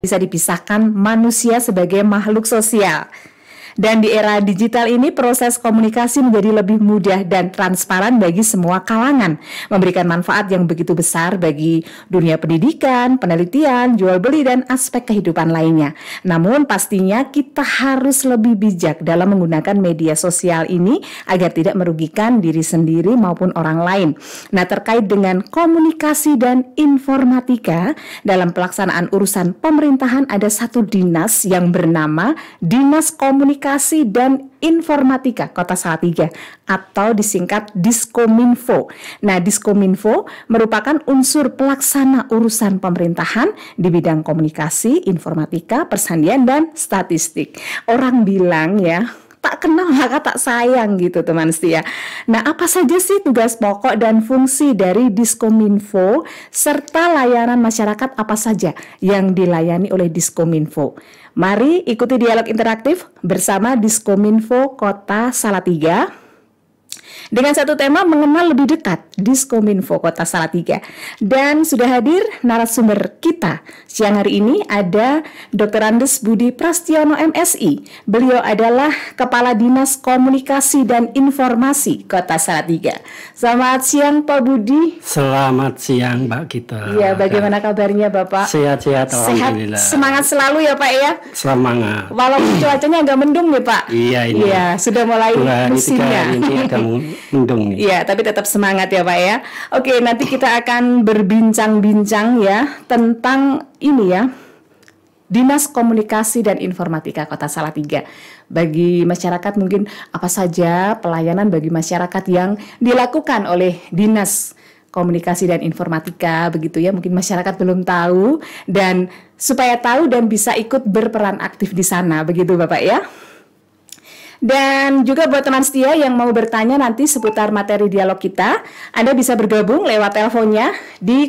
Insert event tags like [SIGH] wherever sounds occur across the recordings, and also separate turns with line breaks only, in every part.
bisa dipisahkan manusia sebagai makhluk sosial dan di era digital ini proses komunikasi menjadi lebih mudah dan transparan bagi semua kalangan, memberikan manfaat yang begitu besar bagi dunia pendidikan, penelitian, jual beli dan aspek kehidupan lainnya. Namun pastinya kita harus lebih bijak dalam menggunakan media sosial ini agar tidak merugikan diri sendiri maupun orang lain. Nah, terkait dengan komunikasi dan informatika dalam pelaksanaan urusan pemerintahan ada satu dinas yang bernama Dinas Komunikasi Komunikasi dan Informatika Kota Salatiga atau disingkat Diskominfo. Nah, Diskominfo merupakan unsur pelaksana urusan pemerintahan di bidang komunikasi, informatika, persandian dan statistik. Orang bilang ya, tak kenal maka tak sayang gitu teman setia. Nah apa saja sih tugas pokok dan fungsi dari Diskominfo serta layanan masyarakat apa saja yang dilayani oleh Diskominfo? Mari ikuti dialog interaktif bersama Diskominfo Kota Salatiga dengan satu tema mengenal lebih dekat Diskominfo Kota Salatiga. Dan sudah hadir narasumber kita. Siang hari ini ada Dr. Andes Budi Prastiono MSI. Beliau adalah Kepala Dinas Komunikasi dan Informasi Kota Salatiga. Selamat siang Pak Budi.
Selamat siang Pak Gita. Ya
bagaimana kabarnya Bapak?
Sehat-sehat Sehat, semangat
selalu ya Pak ya.
Semangat. Walaupun cuacanya
agak mendung ya Pak.
Iya ini. Iya,
sudah mulai musimnya. Ini ada mendung nih. Iya, tapi tetap semangat ya Pak ya. Oke, nanti kita akan berbincang-bincang ya tentang ini ya. Dinas Komunikasi dan Informatika Kota Salatiga. Bagi masyarakat mungkin apa saja pelayanan bagi masyarakat yang dilakukan oleh Dinas Komunikasi dan Informatika begitu ya, mungkin masyarakat belum tahu dan supaya tahu dan bisa ikut berperan aktif di sana begitu Bapak ya. Dan juga buat teman setia yang mau bertanya nanti seputar materi dialog kita, Anda bisa bergabung lewat teleponnya di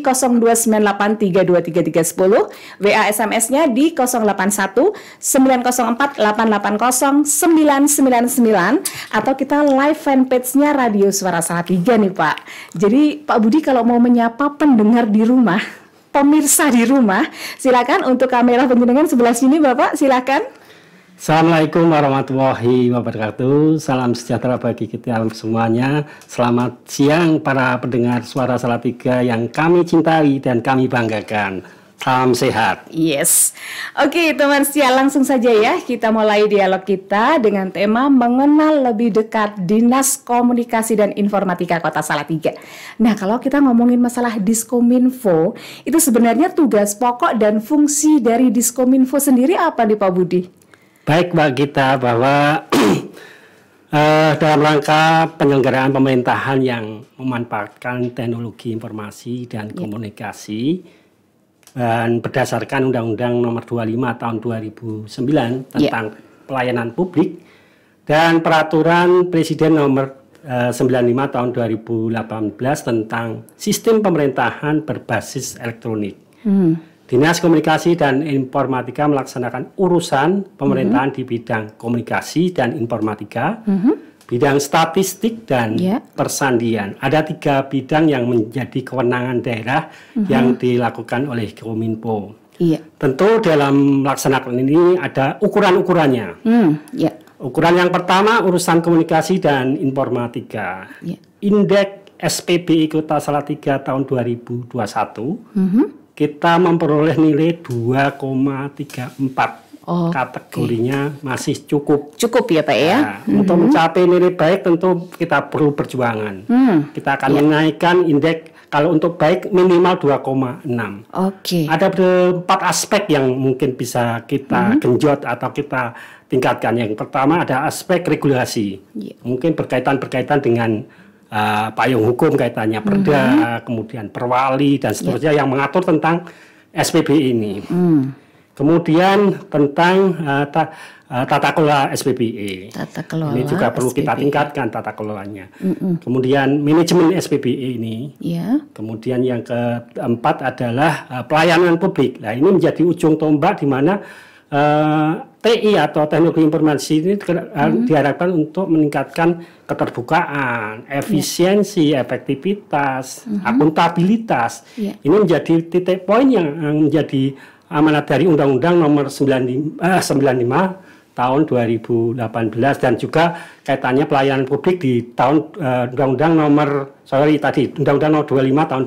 02983233310, WA SMS-nya di 081904880999, atau kita live fanpage-nya Radio Suara Tiga iya nih Pak. Jadi Pak Budi kalau mau menyapa pendengar di rumah, pemirsa di rumah, silakan untuk kamera penjenengan sebelah sini Bapak, silakan.
Assalamualaikum warahmatullahi wabarakatuh. Salam sejahtera bagi kita semuanya. Selamat siang para pendengar suara Salatiga yang kami cintai dan kami banggakan. Salam sehat.
Yes. Oke, okay, teman setia, langsung saja ya kita mulai dialog kita dengan tema mengenal lebih dekat Dinas Komunikasi dan Informatika Kota Salatiga. Nah, kalau kita ngomongin masalah Diskominfo, itu sebenarnya tugas pokok dan fungsi dari Diskominfo sendiri apa nih Pak Budi?
Baik Mbak Gita bahwa uh, [CLEARS THROAT] dalam rangka penyelenggaraan pemerintahan yang memanfaatkan teknologi informasi dan ya. komunikasi yeah. dan berdasarkan Undang-Undang Nomor 25 Tahun 2009 ya. tentang yeah. pelayanan publik dan Peraturan Presiden Nomor eh, uh, 95 Tahun 2018 tentang sistem pemerintahan berbasis elektronik. Mm. Dinas Komunikasi dan Informatika melaksanakan urusan pemerintahan mm -hmm. di bidang komunikasi dan informatika, mm -hmm. bidang statistik dan yeah. persandian. Ada tiga bidang yang menjadi kewenangan daerah mm -hmm. yang dilakukan oleh Kominfo. Yeah. Tentu dalam melaksanakan ini ada ukuran-ukurannya. Mm, yeah. Ukuran yang pertama urusan komunikasi dan informatika. Yeah. Indeks SPBI Kota Salatiga tahun 2021. Mm -hmm kita memperoleh nilai 2,34 oh, kategorinya okay. masih cukup.
Cukup ya Pak ya. Nah, mm-hmm. Untuk mencapai
nilai baik tentu kita perlu perjuangan. Mm. Kita akan yeah. menaikkan indeks kalau untuk baik minimal 2,6. Oke. Okay. Ada empat aspek yang mungkin bisa kita mm-hmm. genjot atau kita tingkatkan. Yang pertama ada aspek regulasi. Yeah. Mungkin berkaitan berkaitan dengan uh, payung hukum kaitannya perda, mm -hmm. kemudian perwali dan seterusnya yeah. yang mengatur tentang SPB ini. Mm. Kemudian tentang uh, ta, uh, tata kelola SPBE. Tata kelola ini juga perlu SPBE. kita e. tingkatkan tata kelolanya. Mm -mm. Kemudian manajemen SPBE ini. Yeah. Kemudian yang keempat adalah uh, pelayanan publik. Nah ini menjadi ujung tombak di mana uh, TI atau teknologi informasi ini hmm. diharapkan untuk meningkatkan keterbukaan, ya. efisiensi, yeah. efektivitas, hmm. akuntabilitas. Yeah. Ini menjadi titik poin yang eh, menjadi amanat dari Undang-Undang Nomor 95, eh, 95 tahun 2018 dan juga kaitannya pelayanan publik di tahun eh, Undang-Undang Nomor sorry tadi Undang-Undang Nomor 25 tahun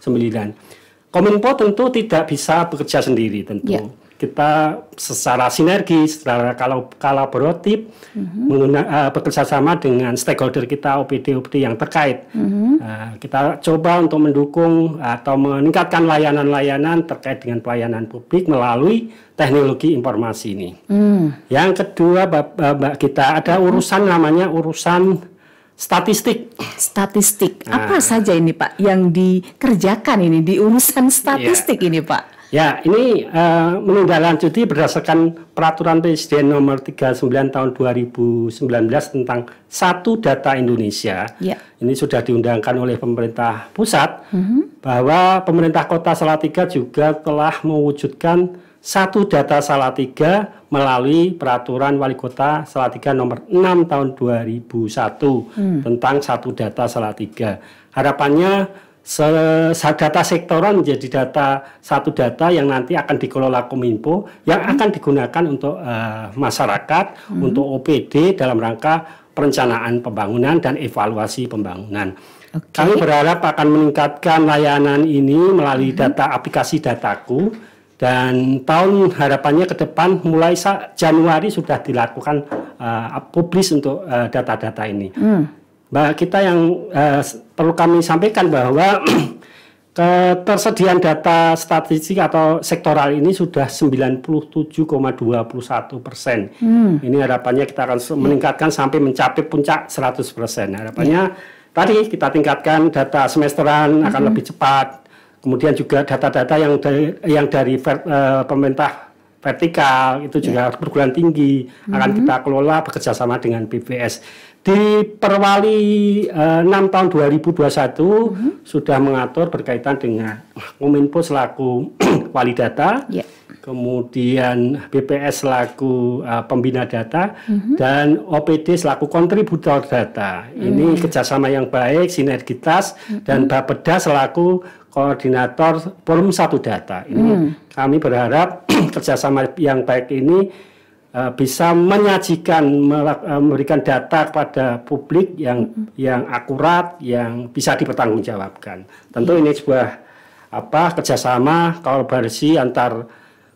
2009. Kominfo tentu tidak bisa bekerja sendiri tentu. Yeah kita secara sinergi, secara kalau kolaboratif mm-hmm. uh, bekerja sama dengan stakeholder kita OPD-OPD yang terkait. Mm-hmm. Uh, kita coba untuk mendukung atau meningkatkan layanan-layanan terkait dengan pelayanan publik melalui teknologi informasi ini. Mm. Yang kedua, eh, Mbak kita ada mhm. urusan
namanya urusan statistik. Statistik. Nah, Apa saja ini, Pak, yang dikerjakan ini di urusan statistik yeah. ini, Pak?
Ya, ini uh, eh, cuti berdasarkan peraturan Presiden nomor 39 tahun 2019 tentang satu data Indonesia. Ya. Ini sudah diundangkan oleh pemerintah pusat mm -hmm. bahwa pemerintah kota Salatiga juga telah mewujudkan satu data Salatiga melalui peraturan wali kota Salatiga nomor 6 tahun 2001 mm. tentang satu data Salatiga. Harapannya data sektoral menjadi data satu data yang nanti akan dikelola Kominfo yang mm-hmm. akan digunakan untuk uh, masyarakat hmm. untuk OPD dalam rangka perencanaan pembangunan dan evaluasi pembangunan. Okay. Kami berharap akan meningkatkan layanan ini melalui hmm. data aplikasi dataku dan tahun harapannya ke depan mulai Januari sudah dilakukan uh, eh, publis untuk eh, data-data uh, ini. Hmm. Mbak kita yang uh, perlu kami sampaikan bahwa [CLEARS THROAT] ketersediaan data statistik atau sektoral ini sudah 97,21 persen. Hmm. Ini harapannya kita akan iya. meningkatkan sampai mencapai puncak 100 persen. Harapannya hmm. tadi kita tingkatkan data semesteran hmm. akan lebih cepat. Kemudian juga data-data yang dari yang dari ver, uh, pemerintah vertikal itu juga yeah. perguruan tinggi akan hmm. kita kelola bekerjasama dengan BPS di Perwali eh, 6 tahun 2021 mm -hmm. sudah mengatur berkaitan dengan Kominfo selaku [CLEARS THROAT] wali data, yeah. kemudian BPS selaku uh, pembina data mm -hmm. dan OPD selaku kontributor data. Mm -hmm. Ini mhm. kerjasama yang baik, sinergitas mm -hmm. dan Bapeda selaku koordinator forum satu data. Ini mm -hmm. kami berharap [CLEARS THROAT] kerjasama yang baik ini Eh, bisa menyajikan eh, memberikan data kepada publik yang hmm. yang akurat yang bisa dipertanggungjawabkan tentu yeah. ini sebuah apa kerjasama kolaborasi antar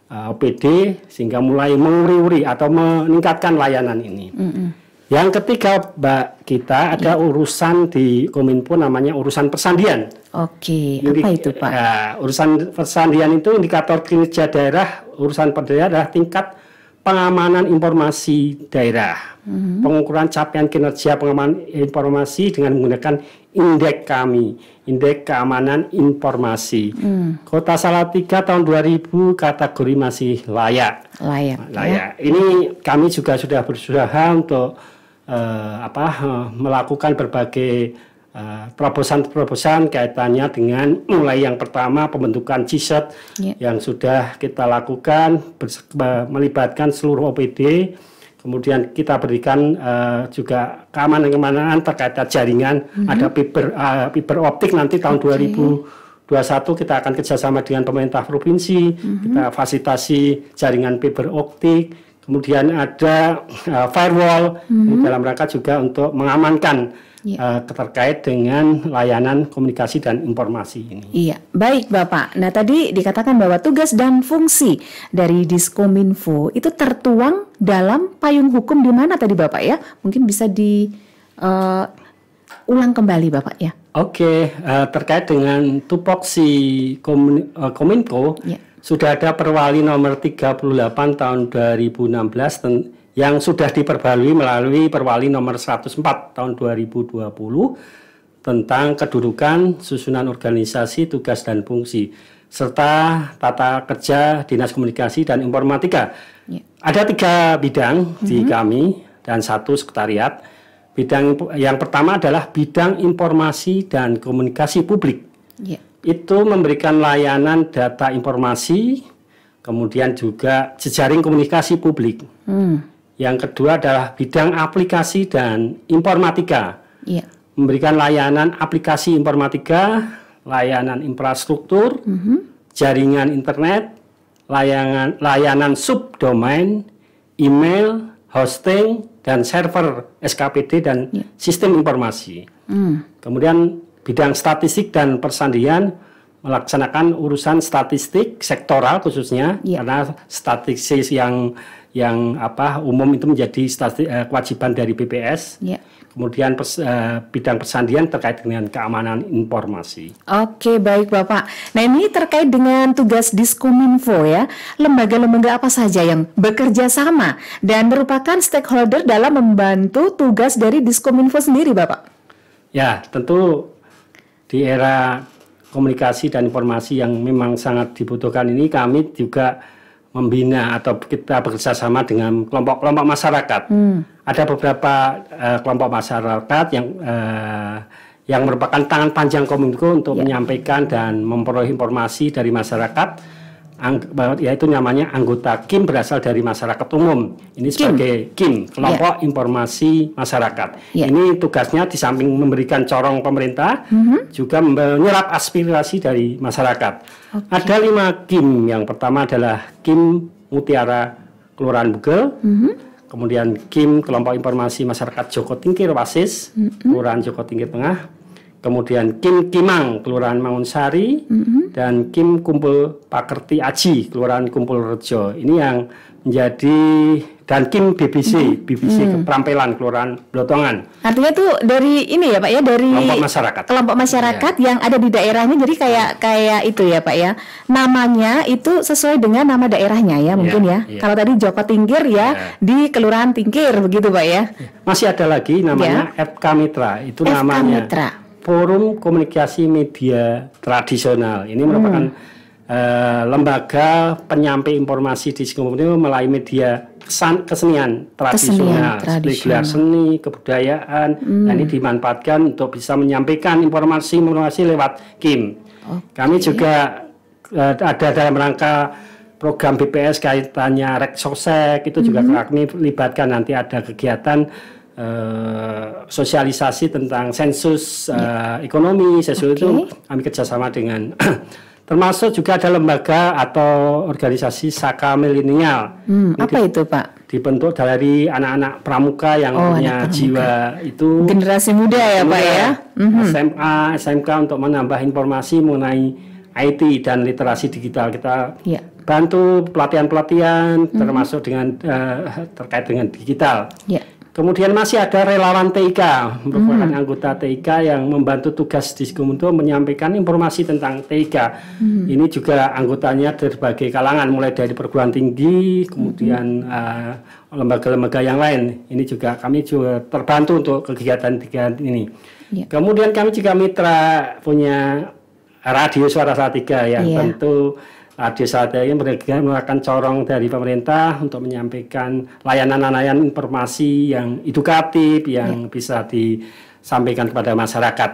uh, eh, OPD sehingga mulai menguri-uri atau meningkatkan layanan ini. Mm -hmm. Yang ketiga, Mbak kita ada yeah. urusan di Kominfo namanya urusan persandian. Oke, okay. apa itu Pak? Uh, urusan persandian itu indikator kinerja daerah, urusan perdaya adalah tingkat pengamanan informasi daerah, mm-hmm. pengukuran capaian kinerja pengamanan informasi dengan menggunakan indeks kami, indeks keamanan informasi. Mm. Kota Salatiga tahun 2000 kategori masih layak. Layak. Ya. Layak. Ya. Ini kami juga sudah berusaha untuk uh, apa uh, melakukan berbagai Eh, terobosan-terobosan kaitannya dengan mulai yang pertama pembentukan CISET yeah. yang sudah kita lakukan melibatkan seluruh OPD kemudian kita berikan uh, juga keamanan-keamanan terkait jaringan mm -hmm. ada fiber uh, fiber optik nanti tahun okay. 2021 kita akan kerjasama dengan pemerintah provinsi mm -hmm. kita fasilitasi jaringan fiber optik kemudian ada uh, firewall mm -hmm. dalam rangka juga untuk mengamankan yeah. Iya. uh, terkait dengan layanan komunikasi dan informasi ini.
Iya, baik Bapak. Nah, tadi dikatakan bahwa tugas dan fungsi dari Diskominfo itu tertuang dalam payung hukum di mana tadi Bapak ya? Mungkin bisa di uh, ulang kembali Bapak ya.
Oke, uh, terkait dengan tupoksi uh, Kominfo yeah. sudah ada Perwali nomor 38 tahun 2016 tentang yang sudah diperbalui melalui Perwali nomor 104 tahun 2020 tentang kedudukan, susunan organisasi, tugas dan fungsi serta tata kerja Dinas Komunikasi dan Informatika. Ya. Ada tiga bidang mm-hmm. di mhm. kami dan satu sekretariat. Bidang yang pertama adalah bidang informasi dan komunikasi publik. Ya. Itu memberikan layanan data informasi, kemudian juga jejaring komunikasi publik. Hmm. Yang kedua adalah bidang aplikasi dan informatika. Yeah. Memberikan layanan aplikasi informatika, layanan infrastruktur, mm -hmm. jaringan internet, layanan layanan subdomain, email, hosting dan server SKPD dan yeah. sistem informasi. Mm. Kemudian bidang statistik dan persandian melaksanakan urusan statistik sektoral khususnya yeah. karena statistik yang yang apa umum itu menjadi stasi, uh, kewajiban dari BPS. Yeah. Kemudian pes, uh, eh, bidang persandian terkait dengan keamanan informasi.
Oke, baik Bapak. Nah, ini terkait dengan tugas Diskominfo ya. Lembaga-lembaga apa saja yang bekerja sama dan merupakan stakeholder dalam membantu tugas dari Diskominfo sendiri, Bapak?
Ya, tentu di era komunikasi dan informasi yang memang sangat dibutuhkan ini kami juga membina atau kita bekerjasama dengan kelompok-kelompok masyarakat. Hmm. Ada beberapa uh, kelompok masyarakat yang uh, yang merupakan tangan panjang kominfo untuk yeah. menyampaikan dan memperoleh informasi dari masyarakat yaitu namanya anggota KIM berasal dari masyarakat umum. Ini sebagai KIM, KIM kelompok yeah. informasi masyarakat. Yeah. Ini tugasnya di samping memberikan corong pemerintah, mm -hmm. juga menyerap aspirasi dari masyarakat. Okay. Ada lima KIM. Yang pertama adalah KIM Mutiara Kelurahan Bugel. Mm -hmm. Kemudian KIM Kelompok Informasi Masyarakat Joko Tingkir Wasis, mm -hmm. Kelurahan Joko Tingkir Tengah kemudian Kim Kimang Kelurahan Mangunsari, mm-hmm. dan Kim Kumpul Pakerti Aji Kelurahan Kumpul Rejo ini yang menjadi dan Kim BBC mm-hmm. BBC mm-hmm. Kelurahan Blotongan
artinya tuh dari ini ya Pak ya dari kelompok masyarakat kelompok masyarakat ya. yang ada di daerahnya jadi kayak iya. kayak itu ya Pak ya namanya itu sesuai dengan nama daerahnya ya mungkin iya, ya, ya. ya. kalau tadi Joko Tingkir ya, ya di Kelurahan Tingkir begitu Pak ya iya. masih ada
lagi namanya ya. FK Mitra itu FK namanya Mitra Forum Komunikasi Media Tradisional. Ini merupakan hmm. uh, lembaga penyampai informasi di Singapura melalui media kesan, kesenian tradisional, Seperti tradisional. seni, kebudayaan. Hmm. dan ini dimanfaatkan untuk bisa menyampaikan informasi-informasi lewat Kim.
Okay. Kami juga
uh, ada dalam rangka program BPS kaitannya reksosek itu juga -hmm. kami libatkan nanti ada kegiatan Eh, sosialisasi tentang sensus uh, ekonomi sensus okay. itu kami kerjasama dengan [CLEARS THROAT] termasuk juga ada lembaga atau organisasi Saka Milenial. Hmm, apa itu Pak? Dibentuk dari anak-anak pramuka yang oh, punya pramuka. jiwa itu generasi muda ya Pak ya. Mhm. SMA, SMK untuk menambah informasi mengenai IT dan literasi digital kita ya. bantu pelatihan-pelatihan hmm. termasuk dengan uh, terkait dengan digital. Ya. Kemudian masih ada relawan TIK, merupakan hmm. anggota TIK yang membantu tugas di Sigumunto menyampaikan informasi tentang TIK. Hmm. Ini juga anggotanya dari berbagai kalangan, mulai dari perguruan tinggi, kemudian hmm. eh, lembaga-lembaga uh, yang lain. Ini juga kami juga terbantu untuk kegiatan-kegiatan ini. Yeah. Kemudian kami juga mitra punya radio Suara tiga, yang yeah. tentu desa ini merupakan corong dari pemerintah untuk menyampaikan layanan-layanan informasi yang edukatif yang ya. bisa disampaikan kepada masyarakat.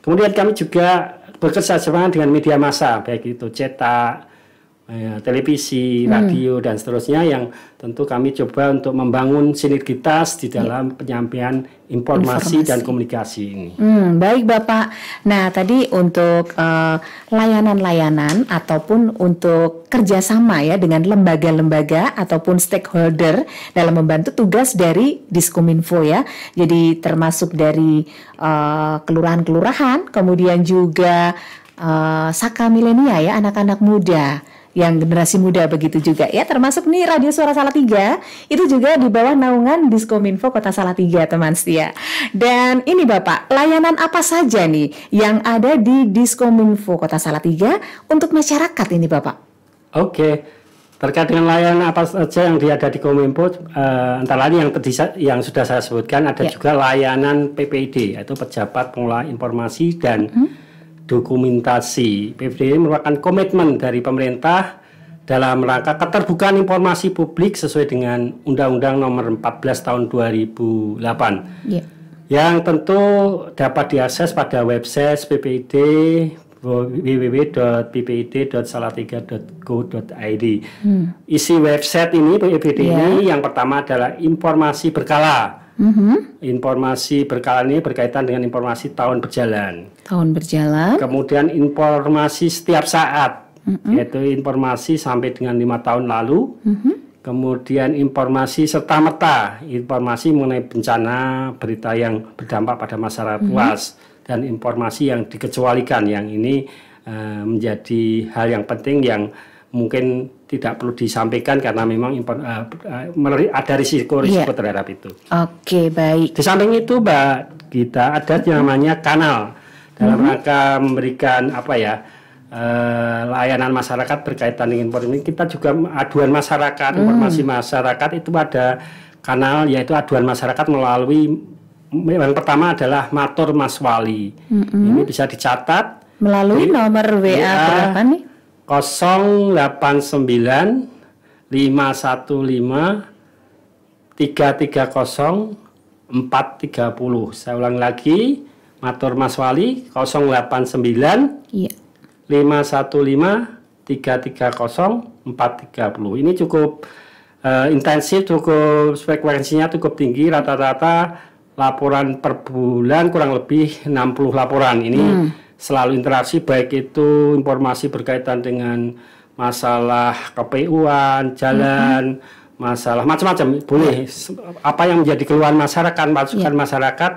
Kemudian kami juga bekerja sama dengan media massa baik itu cetak, Eh, televisi, hmm. radio dan seterusnya yang tentu kami coba untuk membangun sinergitas di dalam iya. penyampaian informasi, informasi. dan komunikasi ini.
Hmm, baik Bapak. Nah tadi untuk eh, layanan-layanan uh, ataupun untuk kerjasama ya dengan lembaga-lembaga ataupun stakeholder dalam membantu tugas dari Diskominfo ya. Jadi termasuk dari eh, kelurahan-kelurahan, kemudian juga uh, Saka Milenia ya anak-anak muda yang generasi muda begitu juga ya termasuk nih Radio Suara Salatiga itu juga di bawah naungan Diskominfo Kota Salatiga teman setia dan ini Bapak layanan apa saja nih yang ada di Diskominfo Kota Salatiga untuk masyarakat ini Bapak
Oke Terkait dengan layanan apa saja yang ada di Kominfo, uh, antara lain yang terdisa, yang sudah saya sebutkan, ada ya. juga layanan PPID, yaitu Pejabat Pengelola Informasi dan hmm dokumentasi. PPID merupakan komitmen dari pemerintah dalam rangka keterbukaan informasi publik sesuai dengan Undang-Undang Nomor 14 Tahun 2008. Yeah. Yang tentu dapat diakses pada website PPID www.ppid.salatiga.go.id. Hmm. Isi website ini PPID yeah. ini iya. yang pertama adalah informasi berkala
mm
Informasi berkala ini berkaitan dengan informasi tahun berjalan.
Tahun berjalan.
Kemudian informasi setiap saat, mm-hmm. yaitu informasi sampai dengan lima tahun lalu. Mm-hmm. Kemudian informasi serta merta, informasi mengenai bencana, berita yang berdampak pada masyarakat mm-hmm. luas, dan informasi yang dikecualikan. Yang ini uh, menjadi hal yang penting yang mungkin tidak perlu disampaikan karena memang uh, ada risiko-risiko yeah. terhadap itu. Oke,
okay, baik. Di samping
itu, Mbak kita ada yang namanya kanal dalam mm -hmm. rangka memberikan apa ya? Uh, layanan masyarakat berkaitan dengan informasi kita juga aduan masyarakat, mm. informasi masyarakat itu ada kanal yaitu aduan masyarakat melalui yang pertama adalah Matur Maswali. Mm -hmm. Ini bisa dicatat
melalui nomor WA, WA iya. berapa nih?
089 515 330 430. Saya ulang lagi, matur Mas Wali 089 iya. 515 330 430. Ini cukup uh, intensif, cukup frekuensinya cukup tinggi rata-rata laporan per bulan kurang lebih 60 laporan. Ini hmm selalu interaksi baik itu informasi berkaitan dengan masalah kpu jalan, mm -hmm. masalah macam-macam boleh apa yang menjadi keluhan masyarakat, masukan yeah. masyarakat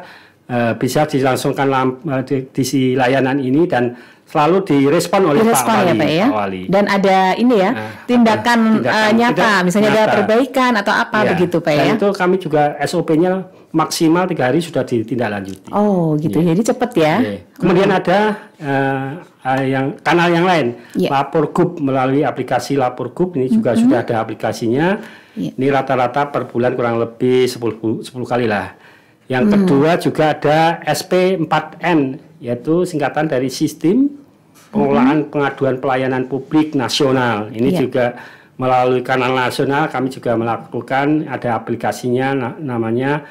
uh, bisa dilangsungkan lamp, uh, eh, di, di layanan ini dan selalu direspon oleh direspon Pak, ya, Wali, Pak, ya? Pak Wali. Dan
ada ini ya nah, tindakan, eh, tindakan uh, nyata, tidak, misalnya nyata. ada perbaikan atau apa ya. begitu Pak Dan ya?
Itu kami juga SOP-nya maksimal tiga hari sudah ditindaklanjuti.
Oh gitu, iya. ya. jadi cepat ya.
ya. Kemudian hmm. ada uh, yang kanal yang lain, ya. lapor gub melalui aplikasi lapor gub ini juga -hmm. sudah ada aplikasinya. Ya. Ini rata-rata per bulan kurang lebih 10, 10 kali lah. Yang hmm. kedua juga ada SP 4N yaitu singkatan dari sistem pengelolaan -hmm. pengaduan pelayanan publik nasional. Ini yeah. juga melalui kanal nasional kami juga melakukan ada aplikasinya namanya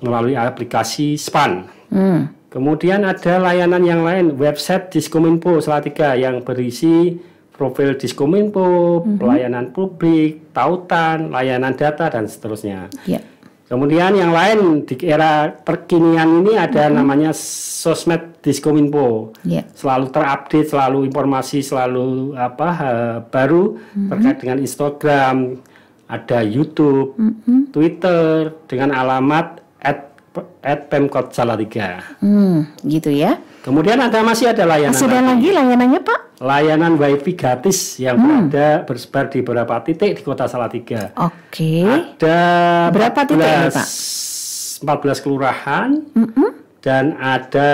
melalui aplikasi SPAN. Mm. Kemudian ada layanan yang lain website Diskominfo Salatiga yang berisi profil Diskominfo, -hmm. pelayanan publik, tautan, layanan data dan seterusnya. Yeah. Kemudian yang lain di era perkinian ini ada mm -hmm. namanya sosmed diskominfo. Yeah. Selalu terupdate, selalu informasi selalu apa uh, baru mm -hmm. terkait dengan Instagram, ada YouTube, mm -hmm. Twitter dengan alamat at at Pemkot Salatiga. Hmm, gitu ya. Kemudian ada masih ada layanan. Masih ada lagi,
lagi layanannya Pak?
Layanan WiFi gratis yang hmm. berada bersebar di beberapa titik di Kota Salatiga.
Oke. Okay.
Ada berapa 14, titik ini, Pak? 14 kelurahan mm -hmm. dan ada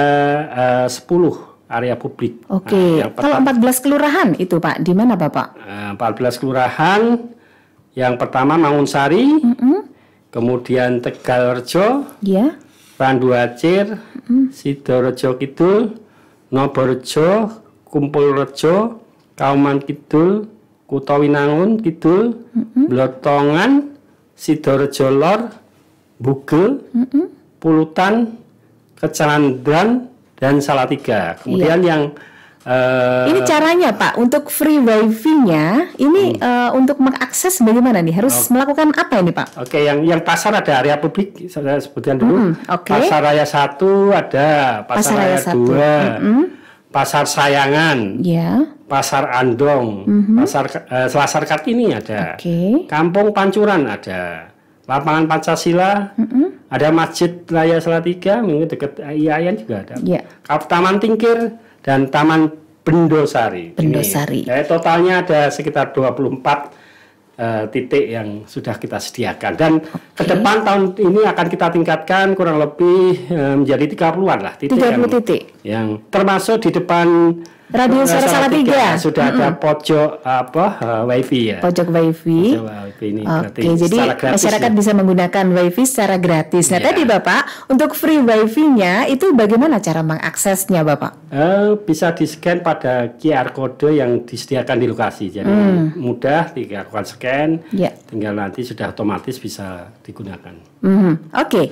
eh, uh, 10 area publik. Oke. Okay. Nah, Kalau
14 kelurahan itu Pak, di mana Bapak?
14 nah, kelurahan. Yang pertama Mangunsari, mm -hmm kemudian tegalrejo, ya. Randu Acir, mm. Sidorejo Kidul, Noborejo, Kumpul Kauman Kidul, Kuto Winangun Kidul, mm Blotongan, Sidorejo Lor, Bugel, mm Pulutan, Kecandran, dan Salatiga. Kemudian ya. yang Uh, ini caranya
Pak untuk free wifi-nya ini hmm. uh, untuk mengakses bagaimana nih harus okay. melakukan apa ini
Pak? Oke okay, yang yang pasar ada area publik saya sebutkan dulu. Hmm, okay. Pasar Raya satu ada, Pasar, pasar Raya dua, hmm, Pasar Sayangan, yeah. Pasar Andong, hmm. Pasar uh, Selasar Kartini ada, okay. Kampung Pancuran ada, Lapangan Pancasila, hmm. ada Masjid Raya Salatiga, mungkin dekat IAIN juga ada, yeah. Iya. Taman Tingkir dan Taman Bendosari. Bendosari. Ini, eh, totalnya ada sekitar 24 Uh, eh, titik yang sudah kita sediakan dan okay. ke depan tahun ini akan kita tingkatkan kurang lebih uh, menjadi 30-an lah titik 30 yang, titik yang termasuk di depan Radio nah, Suara Salatiga. Sudah ada mm-hmm. pojok apa uh, wifi ya.
Pojok wifi.
wifi Oke, gratis. jadi ya? masyarakat ya. bisa
menggunakan wifi secara gratis. Nah, yeah. tadi Bapak untuk free wifi-nya itu bagaimana cara mengaksesnya Bapak?
Uh, bisa di-scan pada QR code yang disediakan di lokasi. Jadi mm. mudah dilakukan scan. Yeah. Tinggal nanti sudah otomatis bisa digunakan.
Hmm, Oke, okay.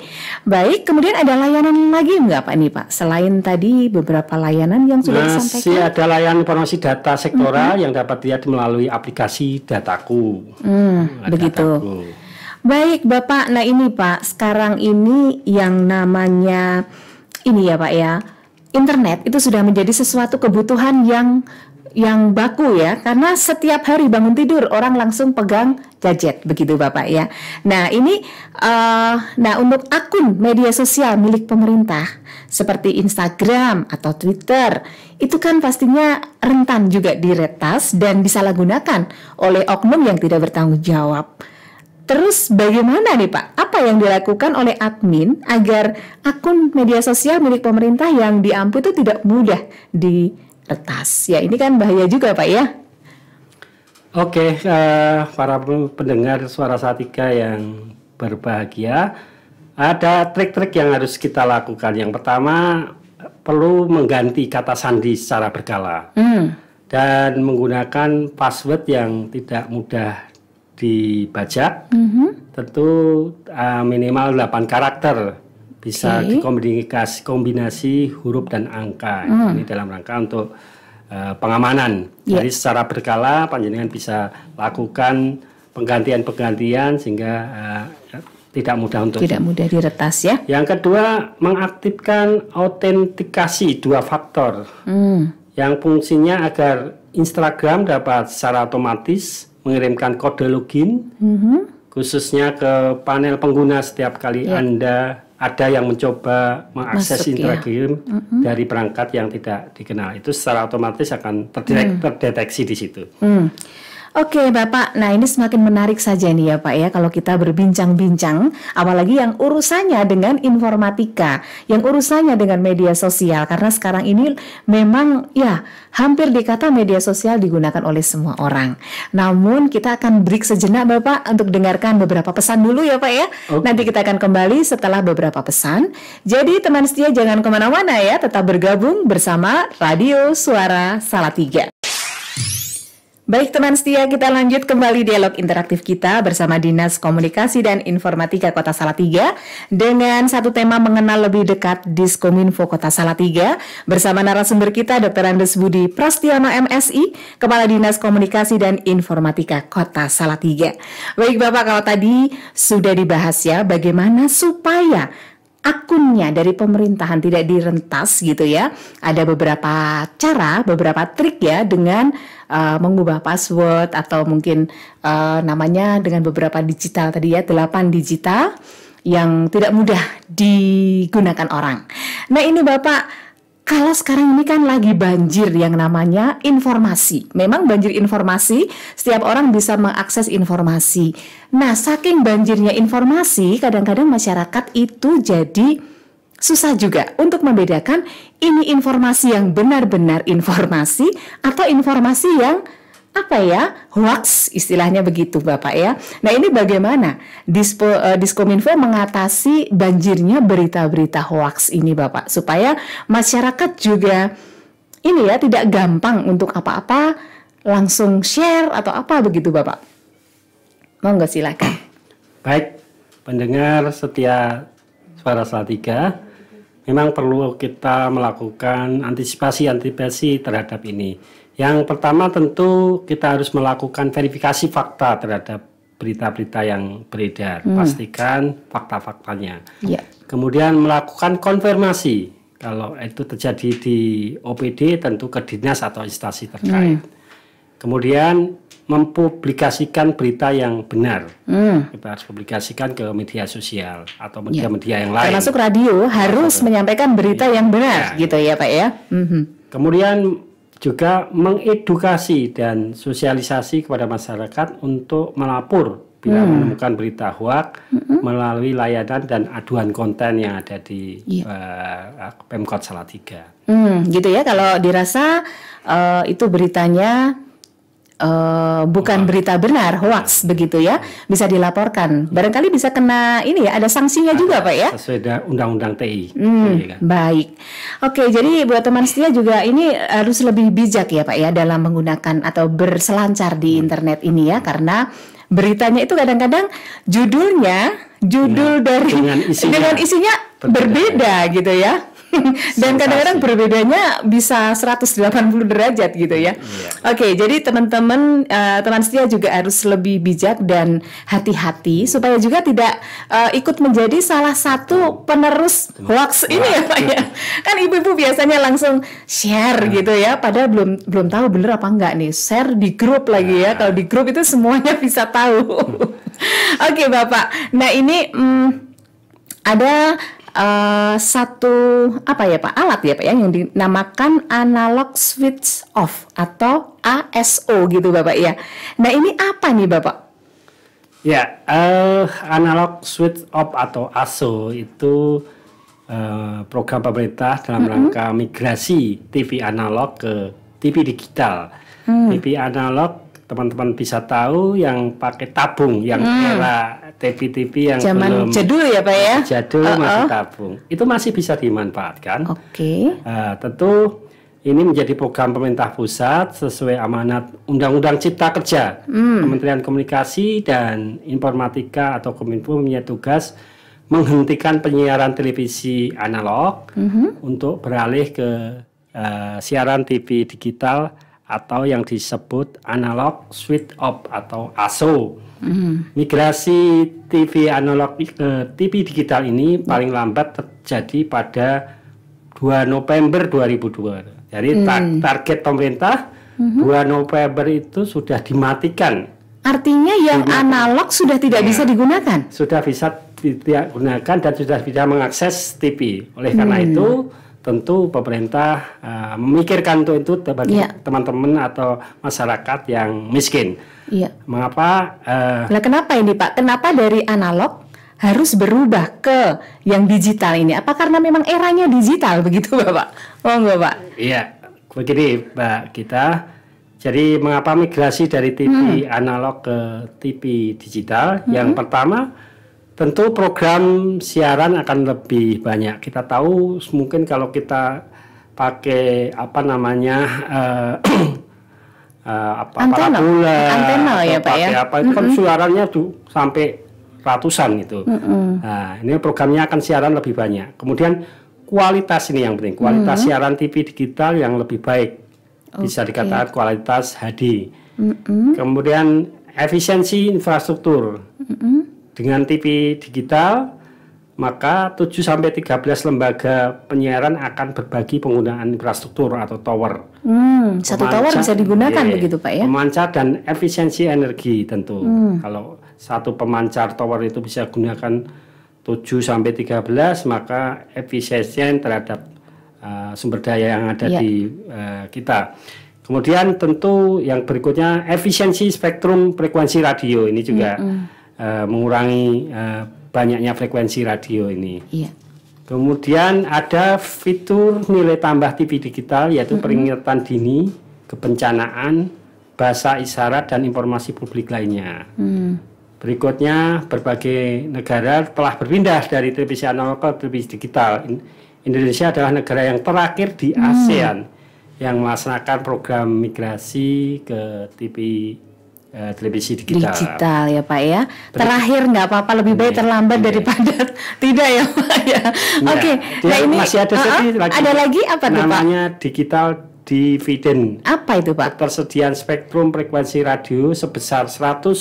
baik. Kemudian ada layanan lagi nggak Pak ini Pak? Selain tadi beberapa layanan yang sudah Masih disampaikan. Masih
ada layanan informasi data sektoral mm -hmm. yang dapat dilihat melalui aplikasi Dataku.
Hmm, nah, begitu. Dataku. Baik Bapak, nah ini Pak, sekarang ini yang namanya ini ya Pak ya, internet itu sudah menjadi sesuatu kebutuhan yang yang baku ya, karena setiap hari bangun tidur orang langsung pegang gadget begitu Bapak ya. Nah, ini uh, nah untuk akun media sosial milik pemerintah seperti Instagram atau Twitter, itu kan pastinya rentan juga diretas dan disalahgunakan oleh oknum yang tidak bertanggung jawab. Terus bagaimana nih Pak? Apa yang dilakukan oleh admin agar akun media sosial milik pemerintah yang diampu itu tidak mudah di retas. Ya ini kan bahaya juga Pak ya.
Oke, uh, para pendengar suara Satika yang berbahagia, ada trik-trik yang harus kita lakukan. Yang pertama, perlu mengganti kata sandi secara berkala hmm. dan menggunakan password yang tidak mudah dibaca. -hmm. Tentu uh, minimal 8 karakter bisa okay. dikombinasi kombinasi huruf dan angka hmm. ini dalam rangka untuk uh, pengamanan. Yeah. Jadi secara berkala panjenengan bisa lakukan penggantian-penggantian sehingga uh, tidak mudah untuk tidak mudah diretas ya. Yang kedua mengaktifkan autentikasi dua faktor
hmm.
yang fungsinya agar Instagram dapat secara otomatis mengirimkan kode login mm -hmm. khususnya ke panel pengguna setiap kali yeah. anda ada yang mencoba mengakses Masuk, intragrim ya? mm
-hmm. dari
perangkat yang tidak dikenal itu secara otomatis akan mm. terdeteksi mm. di situ.
Mm. Oke Bapak, nah ini semakin menarik saja nih ya Pak ya kalau kita berbincang-bincang apalagi yang urusannya dengan informatika, yang urusannya dengan media sosial karena sekarang ini memang ya hampir dikata media sosial digunakan oleh semua orang. Namun kita akan break sejenak Bapak untuk dengarkan beberapa pesan dulu ya Pak ya. Okay. Nanti kita akan kembali setelah beberapa pesan. Jadi teman setia jangan kemana-mana ya, tetap bergabung bersama Radio Suara Salatiga. Baik teman setia, kita lanjut kembali dialog interaktif kita bersama Dinas Komunikasi dan Informatika Kota Salatiga dengan satu tema mengenal lebih dekat Diskominfo Kota Salatiga bersama narasumber kita Dr. Andes Budi Prastiono MSI, Kepala Dinas Komunikasi dan Informatika Kota Salatiga. Baik Bapak, kalau tadi sudah dibahas ya bagaimana supaya akunnya dari pemerintahan tidak direntas gitu ya. Ada beberapa cara, beberapa trik ya dengan uh, mengubah password atau mungkin uh, namanya dengan beberapa digital tadi ya, 8 digital yang tidak mudah digunakan orang. Nah, ini Bapak kalau sekarang ini kan lagi banjir yang namanya informasi. Memang banjir informasi, setiap orang bisa mengakses informasi. Nah, saking banjirnya informasi, kadang-kadang masyarakat itu jadi susah juga untuk membedakan ini informasi yang benar-benar informasi atau informasi yang apa ya hoax istilahnya begitu bapak ya. Nah ini bagaimana Dispo, uh, diskominfo mengatasi banjirnya berita-berita hoax ini bapak supaya masyarakat juga ini ya tidak gampang untuk apa-apa langsung share atau apa begitu bapak. Mau nggak silakan.
Baik pendengar setia suara Salatiga memang perlu kita melakukan antisipasi-antisipasi terhadap ini yang pertama tentu kita harus melakukan verifikasi fakta terhadap berita-berita yang beredar. Hmm. Pastikan fakta-faktanya. Yeah. Kemudian melakukan konfirmasi kalau itu terjadi di OPD tentu ke dinas atau instansi terkait. Hmm. Kemudian mempublikasikan berita yang benar. Hmm. Kita harus publikasikan ke media sosial atau ya. media-media ya. yang lain. Termasuk
radio harus menyampaikan berita ya. yang benar, ya. gitu ya Pak ya. Hmm. Kemudian juga
mengedukasi dan sosialisasi kepada masyarakat untuk melapor bila hmm. menemukan berita hoax hmm. melalui layanan dan aduan konten yang ada di yeah. Iya. uh, Pemkot Salatiga.
Hmm, gitu ya kalau dirasa uh, itu beritanya Eh, bukan berita benar, hoax begitu ya, bisa dilaporkan. Barangkali bisa kena ini ya, ada sanksinya ada, juga Pak ya.
Sesuai dengan undang-undang TI.
Hmm, kan? Baik. Oke, jadi buat teman setia juga ini harus lebih bijak ya Pak ya dalam menggunakan atau berselancar di hmm. internet ini ya karena beritanya itu kadang-kadang judulnya judul nah, dari dengan isinya, dengan isinya berbeda, berbeda ya. gitu ya. [LAUGHS] Dan kadang-kadang berbedanya bisa 180 derajat gitu ya. Yeah. Oke, jadi teman-teman uh, teman setia juga harus lebih bijak dan hati-hati supaya juga tidak uh, ikut menjadi salah satu penerus hoax ini ya Pak ya. [LAUGHS] Kan ibu-ibu biasanya langsung share iya. gitu ya, padahal belum belum tahu bener apa enggak nih. Share di grup lagi ya. Iya. Kalau di grup itu semuanya [LAUGHS] bisa tahu. Oke, okay, Bapak. Nah, ini hmm, ada Eh, satu apa ya Pak alat ya Pak ya yang dinamakan analog switch off atau ASO gitu Bapak ya. Nah ini apa nih Bapak?
Ya uh, analog switch off atau ASO itu uh, program pemerintah dalam mm -hmm. rangka migrasi TV analog ke TV digital. Hmm. TV analog teman-teman bisa tahu yang pakai tabung yang hmm. era TV-TV yang Zaman belum jadul ya Pak ya? Jadul uh -oh. masih oh. tabung. Itu masih bisa dimanfaatkan. Oke. Okay. Uh, eh, tentu ini menjadi program pemerintah pusat sesuai amanat Undang-Undang Cipta Kerja. Hmm. Kementerian Komunikasi dan Informatika atau Kominfo punya tugas menghentikan penyiaran televisi analog mm -hmm. untuk beralih ke uh, siaran TV digital atau yang disebut analog switch off atau ASO. Mm. Migrasi TV analog ke eh, TV digital ini paling lambat terjadi pada 2 November 2002. Jadi mm. tar target pemerintah mm -hmm. 2 November itu sudah dimatikan. Artinya yang analog sudah tidak ya. bisa digunakan. Sudah bisa digunakan dan sudah bisa mengakses TV. Oleh karena hmm. itu tentu pemerintah uh, memikirkan untuk itu iya. teman-teman atau masyarakat yang miskin. Yeah. Mengapa? Uh,
nah, kenapa ini Pak? Kenapa dari analog harus berubah ke yang digital ini? Apa karena memang eranya digital begitu Bapak? Oh enggak Pak?
Iya, begini Pak kita. Jadi mengapa migrasi dari TV hmm. analog ke TV digital? Hmm. Yang pertama Tentu program siaran akan lebih banyak. Kita tahu mungkin kalau kita pakai apa namanya uh, uh, [CLEARS THROAT] apa antena, parabula, antena ya Pak ya. Apa itu mm -hmm. kan suaranya tuh sampai ratusan gitu. Mm -hmm. Nah, ini programnya akan siaran lebih banyak. Kemudian kualitas ini yang penting. Kualitas mm -hmm. siaran TV digital yang lebih baik. Bisa okay. dikatakan kualitas HD. Mm -hmm. Kemudian efisiensi infrastruktur. Mm -hmm. Dengan TV digital, maka 7 sampai 13 lembaga penyiaran akan berbagi penggunaan infrastruktur atau tower.
Hmm, satu pemancar, tower bisa digunakan yeah, begitu Pak ya.
Pemancar dan efisiensi energi tentu. Hmm. Kalau satu pemancar tower itu bisa gunakan 7 sampai 13 maka efisiensi terhadap uh, sumber daya yang ada yeah. di uh, kita. Kemudian tentu yang berikutnya efisiensi spektrum frekuensi radio ini juga mm -hmm, hmm uh, mengurangi uh, banyaknya frekuensi radio ini. Iya. Kemudian ada fitur nilai tambah TV digital yaitu mm -hmm. peringatan dini, kebencanaan, bahasa isyarat dan informasi publik lainnya. Mm. Berikutnya berbagai negara telah berpindah dari televisi analog ke televisi digital. Indonesia adalah negara yang terakhir di hmm. ASEAN hmm. yang melaksanakan program migrasi ke TV Eh, televisi digital. Digital
ya Pak ya. Terakhir nggak apa-apa lebih baik iya, terlambat ini. Iya. daripada [LAUGHS] tidak ya Pak ya. Iya. Oke. Okay. nah ini masih ada uh -uh, lagi. Ada lagi apa tuh Pak? Namanya
digital dividen. Apa itu Pak? Ketersediaan spektrum frekuensi radio sebesar 112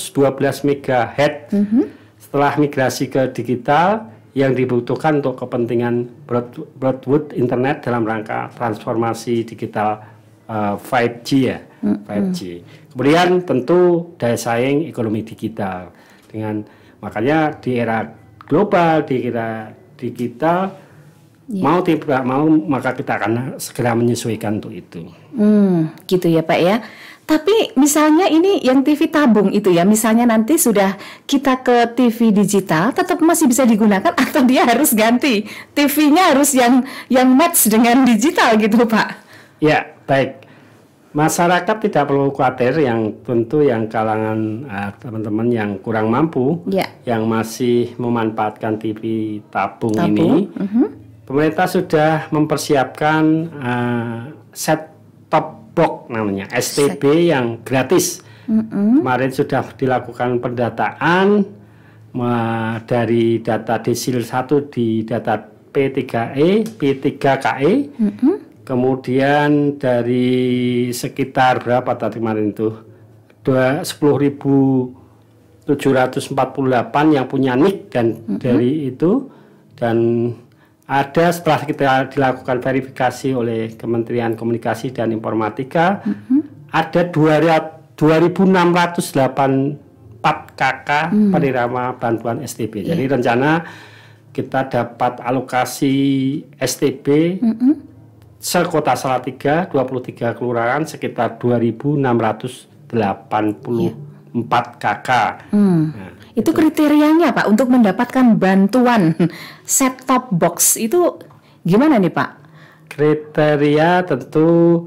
MHz. Mm -hmm. Setelah migrasi ke digital yang dibutuhkan untuk kepentingan broad, broadwood internet dalam rangka transformasi digital uh, eh, 5G ya, mm -hmm. 5G. Kemudian tentu daya saing ekonomi digital dengan makanya di era global, di era digital ya. mau tidak mau maka kita akan segera menyesuaikan untuk itu.
Hmm, gitu ya Pak ya. Tapi misalnya ini yang TV tabung itu ya, misalnya nanti sudah kita ke TV digital, tetap masih bisa digunakan atau dia harus ganti TV-nya harus yang yang match dengan digital gitu Pak?
Ya baik masyarakat tidak perlu khawatir yang tentu yang kalangan eh, teman-teman uh, yang kurang mampu yeah. yang masih memanfaatkan TV tabung, tabung. ini mm -hmm. pemerintah sudah mempersiapkan uh, set top box namanya STB set. yang gratis mm -hmm. kemarin sudah dilakukan pendataan dari data desil 1 di data P3E P3KE mm -hmm Kemudian dari sekitar berapa tadi kemarin itu? 10.748 yang punya nik dan mm -hmm. dari itu dan ada setelah kita dilakukan verifikasi oleh Kementerian Komunikasi dan Informatika mm -hmm. ada 2.684 KK mm. penerima bantuan STB. Yeah. Jadi rencana kita dapat alokasi STB mm -hmm sekota Salatiga 23 kelurahan sekitar 2684 iya. KK.
Hmm. Nah, itu, itu kriterianya Pak untuk mendapatkan bantuan set top box itu gimana nih Pak?
Kriteria tentu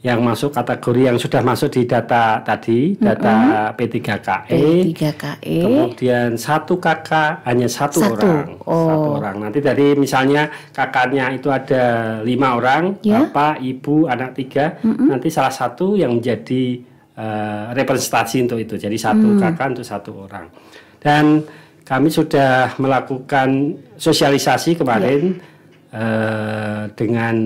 yang masuk kategori yang sudah masuk di data tadi, data mm -hmm. P3KE.
P3KE. Kemudian
satu kakak hanya satu, satu. orang. Oh. Satu orang. Nanti dari misalnya kakaknya itu ada lima orang, yeah. bapak, ibu, anak tiga. Mm -hmm. Nanti salah satu yang menjadi uh, representasi untuk itu. Jadi satu mm. kakak untuk satu orang. Dan kami sudah melakukan sosialisasi kemarin yeah. Ya. uh, dengan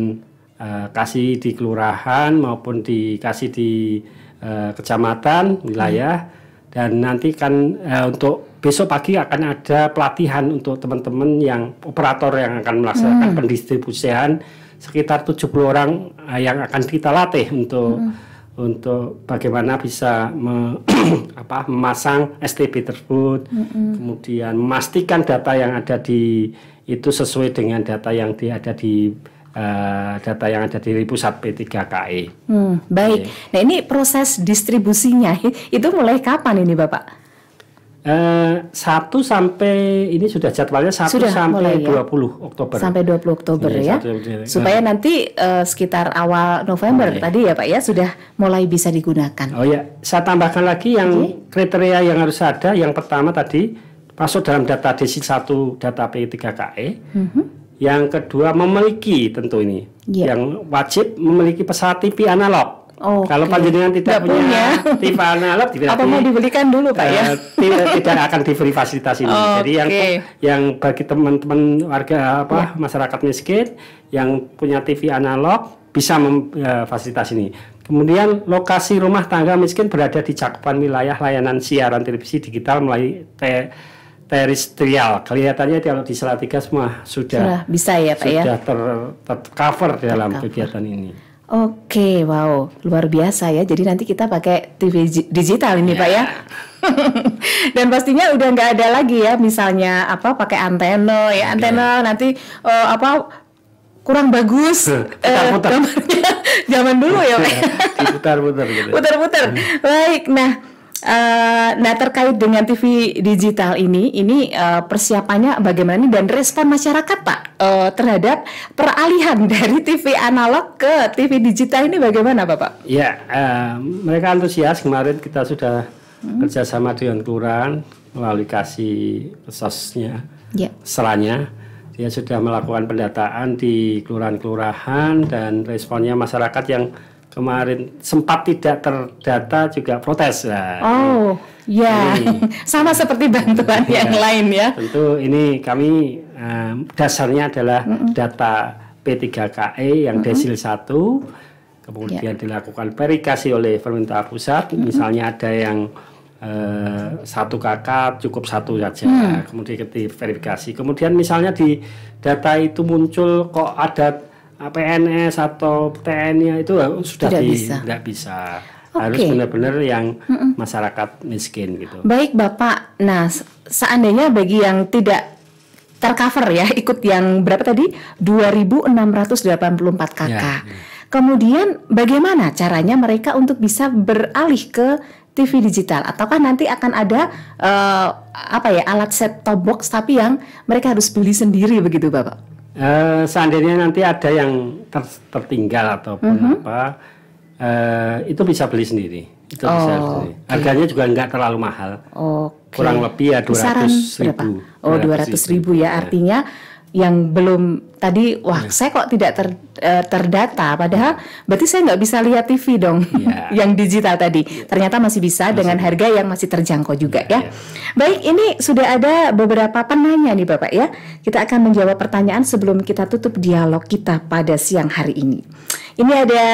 Eh, kasih di kelurahan maupun dikasih di uh, kecamatan wilayah hmm. dan nanti kan uh, untuk besok pagi akan ada pelatihan untuk teman-teman yang operator yang akan melaksanakan hmm. pendistribusian sekitar 70 orang uh, yang akan kita latih untuk hmm untuk bagaimana bisa me, [CLEARS THROAT] apa, memasang STB tersebut, hmm kemudian memastikan data yang ada di itu sesuai dengan data yang ada di uh, data yang ada di pusat P3KI. E.
Hmm, baik. Iya. Nah ini proses distribusinya itu mulai kapan ini Bapak?
Eh, satu uh, sampai ini sudah jadwalnya satu sampai dua ya? Oktober. Sampai
20 Oktober ya. ya. 1, Supaya iya. nanti uh, sekitar awal November oh, iya. tadi ya Pak ya sudah mulai bisa digunakan.
Oh ya, saya tambahkan lagi yang okay. kriteria yang harus ada yang pertama tadi masuk dalam data Desi 1 data P3KE. uh mhm. -huh yang kedua memiliki tentu ini yeah. yang wajib memiliki pesawat TV analog
Oh, Kalau panjenengan
tidak punya, TV analog, tidak apa mau
dibelikan dulu pak
ya? Eh, tidak, tidak akan diberi fasilitas ini. Oh, Jadi yang yang bagi teman-teman warga apa yeah. masyarakat miskin yang punya TV analog bisa mem, eh, ini. Kemudian lokasi rumah tangga miskin berada di cakupan wilayah layanan siaran televisi digital melalui teristrial. Kelihatannya kalau di Salatiga semua sudah, sudah
bisa ya Pak sudah ya. Sudah
ter, tercover ter dalam kegiatan ini.
Oke, wow, luar biasa ya. Jadi nanti kita pakai TV digital ini, yeah. Pak ya. ya. [LAUGHS] Dan pastinya udah nggak ada lagi ya, misalnya apa pakai antena ya, antena nanti uh, apa kurang bagus putar Uh, eh, [LAUGHS] zaman dulu ya, Pak. Ya?
Gitu ya. Putar-putar
gitu. Hmm. Putar-putar. Baik, nah Uh, nah terkait dengan TV digital ini, ini uh, persiapannya bagaimana dan respon masyarakat Pak uh, terhadap peralihan [LAUGHS] dari TV analog ke TV digital ini bagaimana Bapak?
Ya, uh, mereka antusias kemarin kita sudah hmm. kerjasama dengan kelurahan melalui kasih sosnya yeah. seranya dia sudah melakukan pendataan di kelurahan-kelurahan dan responnya masyarakat yang kemarin sempat tidak terdata juga protes lah.
Oh, ya, ini, iya. [LAUGHS] sama seperti bantuan ya, yang lain
ya. Tentu ini kami um, dasarnya adalah mm -mm. data P3KE yang mm -mm. desil 1 kemudian ya. dilakukan verifikasi oleh pemerintah pusat, mm -mm. misalnya ada yang Uh, satu kakak cukup satu saja hmm. kemudian verifikasi kemudian misalnya di data itu muncul kok ada PNS atau TNI itu ya, sudah tidak di, bisa. Tidak bisa. Okay. Harus benar-benar yang masyarakat miskin gitu.
Baik Bapak. Nah, seandainya bagi yang tidak tercover ya, [LAUGHS] ikut yang berapa tadi? 2684 KK. Ya, ya. Kemudian bagaimana caranya mereka untuk bisa beralih ke TV digital ataukah nanti akan ada uh, apa ya alat set top box tapi yang mereka harus beli sendiri begitu Bapak?
E, seandainya nanti ada yang ter tertinggal ataupun mm-hmm. apa, e, itu bisa beli sendiri. Itu oh, bisa beli. Oh, okay. Harganya juga nggak terlalu mahal.
Okay. Kurang lebih ya dua ratus ribu. Oh, dua ratus ribu ya. Iya. Artinya ya yang belum tadi wah yes. Iya. saya kok tidak ter, eh, terdata padahal berarti saya nggak bisa lihat TV dong yeah. [LAUGHS] yang digital tadi yeah. ternyata masih bisa masih. dengan harga yang masih terjangkau juga yeah, ya yeah. baik ini sudah ada beberapa penanya nih bapak ya kita akan menjawab pertanyaan sebelum kita tutup dialog kita pada siang hari ini ini ada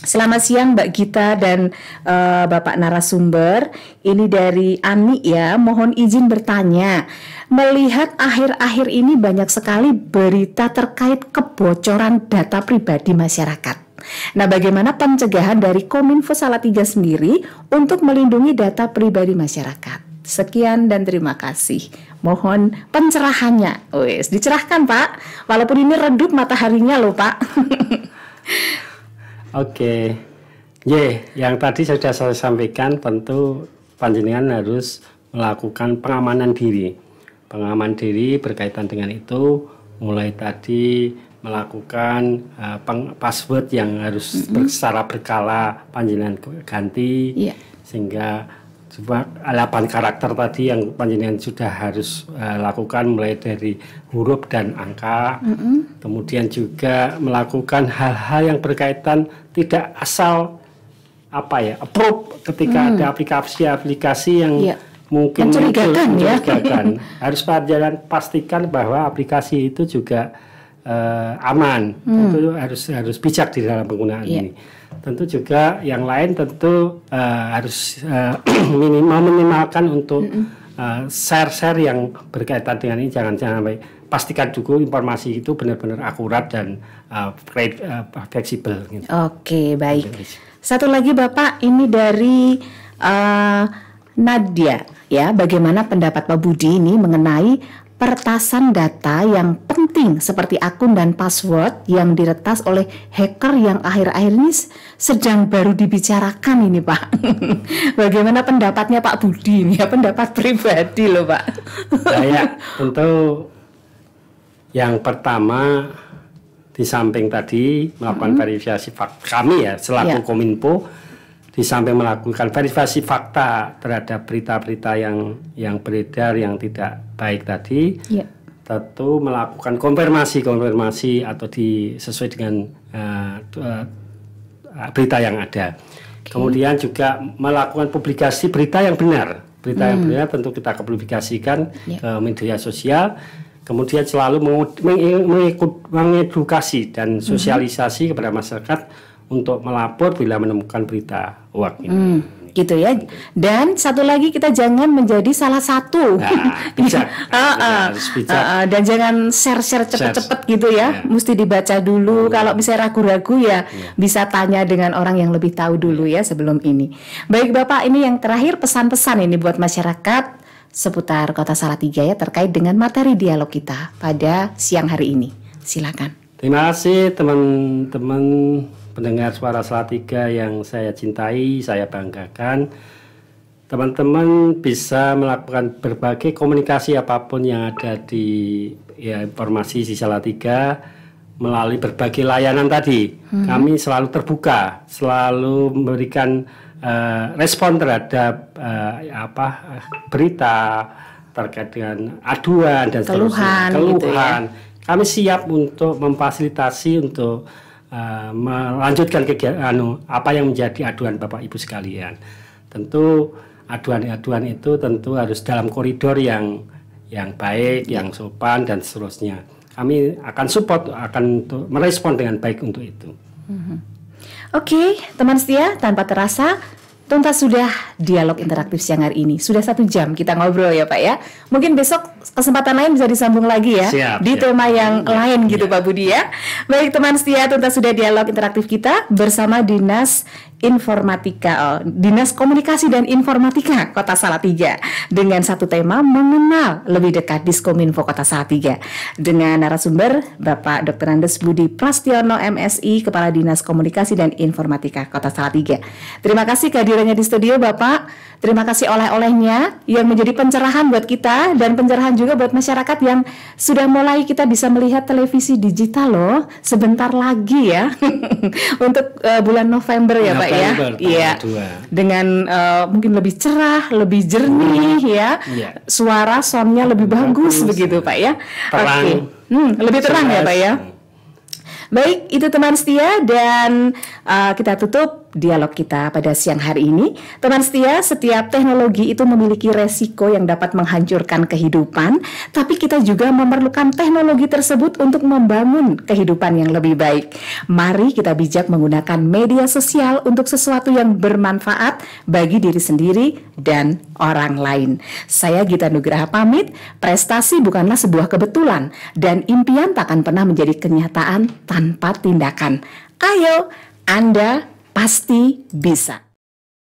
Selamat siang Mbak Gita dan uh, Bapak narasumber. Ini dari Ani ya. Mohon izin bertanya. Melihat akhir-akhir ini banyak sekali berita terkait kebocoran data pribadi masyarakat. Nah, bagaimana pencegahan dari Kominfo Salatiga sendiri untuk melindungi data pribadi masyarakat? Sekian dan terima kasih. Mohon pencerahannya. Wes, dicerahkan, Pak. Walaupun ini redup mataharinya loh, Pak. [LAUGHS]
Oke. Okay. yeah, yang tadi sudah saya sampaikan tentu panjenengan harus melakukan pengamanan diri. Pengaman diri berkaitan dengan itu mulai tadi melakukan uh, peng password yang harus mm -hmm. secara berkala panjenengan ganti yeah. sehingga sebab eh, 8 karakter tadi yang panjenengan sudah harus uh, lakukan mulai dari huruf dan angka. Mm -hmm. Kemudian juga melakukan hal-hal yang berkaitan tidak asal apa ya, approve ketika mm. ada aplikasi-aplikasi yang yeah. mungkin mencurigakan, muncul, ya. mencurigakan. [LAUGHS] harus pelajaran pastikan bahwa aplikasi itu juga uh, aman. Mm. Itu harus harus bijak di dalam penggunaan yeah. ini tentu juga yang lain tentu uh, harus uh, eh, [CLEARS THROAT] minimal minimalkan untuk eh, share-share uh, yang berkaitan dengan ini jangan jangan sampai pastikan dulu informasi itu benar-benar
akurat dan uh, uh, fleksibel. Gitu. Oke baik. Satu lagi Bapak ini dari uh, Nadia ya bagaimana pendapat Pak Budi ini mengenai pertasan data yang penting seperti akun dan password yang diretas oleh hacker yang akhir-akhir ini sedang baru dibicarakan ini Pak. [LAUGHS] Bagaimana pendapatnya Pak Budi ini ya pendapat pribadi loh Pak.
Saya tentu [LAUGHS] yang pertama di samping tadi melakukan -hmm. verifikasi fakta kami ya selaku ya. Kominfo di samping melakukan verifikasi fakta terhadap berita-berita yang yang beredar yang tidak baik tadi. Ya tentu melakukan konfirmasi konfirmasi atau di sesuai dengan uh, uh, berita yang ada. Okay. Kemudian juga melakukan publikasi berita yang benar. Berita hmm. yang benar tentu kita publikasikan yeah. ke media sosial. Kemudian selalu mengikut mengedukasi dan hmm. sosialisasi hmm. kepada masyarakat untuk melapor bila menemukan
berita hoax ini. Hmm gitu ya. Dan satu lagi kita jangan menjadi salah satu. Nah, bijak. uh, uh, Uh, dan jangan share-share cepet-cepet gitu ya. Yeah. Mesti dibaca dulu. Oh. Kalau bisa ragu-ragu ya yeah. bisa tanya dengan orang yang lebih tahu dulu iya. ya sebelum ini. Baik Bapak, ini yang terakhir pesan-pesan ini buat masyarakat seputar Kota Salatiga ya terkait dengan materi dialog kita pada siang hari ini. Silakan.
Terima kasih teman-teman pendengar suara Salatiga yang saya cintai, saya banggakan. Teman-teman bisa melakukan berbagai komunikasi apapun yang ada di ya, informasi di Salatiga melalui berbagai layanan tadi. Hmm. Kami selalu terbuka, selalu memberikan uh, respon terhadap uh, apa berita terkait dengan aduan dan keluhan, seterusnya. keluhan. Gitu ya? Kami siap untuk memfasilitasi untuk uh, melanjutkan kegiatan anu, apa yang menjadi aduan Bapak Ibu sekalian. Tentu aduan-aduan itu tentu harus dalam koridor yang yang baik, ya. yang sopan dan seterusnya. Kami akan support, akan merespon dengan baik untuk itu.
Mhm. Oke, okay, teman setia, tanpa terasa tuntas sudah dialog interaktif siang hari ini. Sudah satu jam kita ngobrol ya Pak ya. Mungkin besok kesempatan lain bisa disambung lagi ya siap, di siap. tema yang ya, lain gitu ya. Pak Budi ya. Baik teman setia, tuntas sudah dialog interaktif kita bersama Dinas Informatika, oh, Dinas Komunikasi dan Informatika Kota Salatiga dengan satu tema mengenal lebih dekat Diskominfo Kota Salatiga dengan narasumber Bapak Dr. Andes Budi Prastiono MSI Kepala Dinas Komunikasi dan Informatika Kota Salatiga. Terima kasih kehadirannya di studio Bapak. Terima kasih oleh-olehnya yang menjadi pencerahan buat kita dan pencerahan juga buat masyarakat yang sudah mulai kita bisa melihat televisi digital loh sebentar lagi ya [LAUGHS] untuk uh, bulan November ya November, Pak ya. Iya. Dengan uh, mungkin lebih cerah, lebih jernih hmm. ya. Iya. Suara soundnya lebih bagus, bagus begitu iya. Pak ya. Oke. Okay. Hmm, lebih terang ya Pak ya. Baik, itu teman setia dan uh, kita tutup dialog kita pada siang hari ini. Teman setia, setiap teknologi itu memiliki resiko yang dapat menghancurkan kehidupan, tapi kita juga memerlukan teknologi tersebut untuk membangun kehidupan yang lebih baik. Mari kita bijak menggunakan media sosial untuk sesuatu yang bermanfaat bagi diri sendiri dan orang lain. Saya Gita Nugraha pamit, prestasi bukanlah sebuah kebetulan dan impian takkan pernah menjadi kenyataan tanpa tindakan. Ayo, Anda Pasti bisa.